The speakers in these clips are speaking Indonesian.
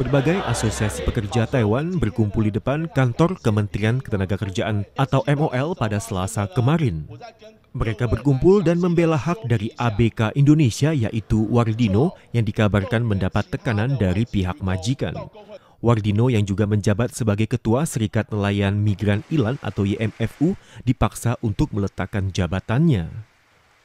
Berbagai asosiasi pekerja Taiwan berkumpul di depan kantor Kementerian Ketenagakerjaan atau MOL pada Selasa kemarin. Mereka berkumpul dan membela hak dari ABK Indonesia yaitu Wardino yang dikabarkan mendapat tekanan dari pihak majikan. Wardino yang juga menjabat sebagai Ketua Serikat Nelayan Migran Ilan atau YMFU dipaksa untuk meletakkan jabatannya.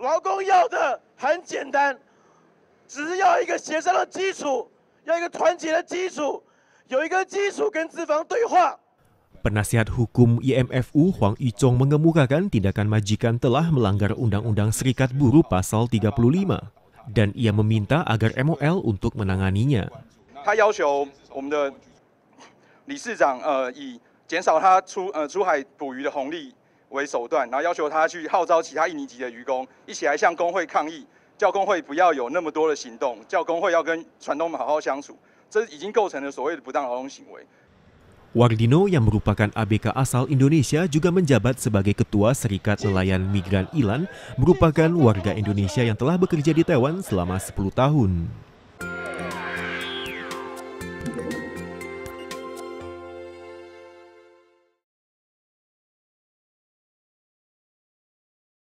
劳工要的很简单，只要一个协商的基础，要一个团结的基础，有一个基础跟资方对话。Penasihat Hukum IMFU Huang Yichong mengemukakan tindakan majikan telah melanggar Undang-Undang Serikat Buruh Pasal 35 dan ia meminta agar MOL untuk menanganinya. 为手段，然后要求他去号召其他印尼籍的渔工一起来向工会抗议，叫工会不要有那么多的行动，叫工会要跟船东们好好相处，这已经构成了所谓的不当劳动行为。Wardino yang merupakan ABK asal Indonesia juga menjabat sebagai Ketua Serikat Nelayan Migran Ilan, merupakan warga Indonesia yang telah bekerja di Taiwan selama 10 tahun.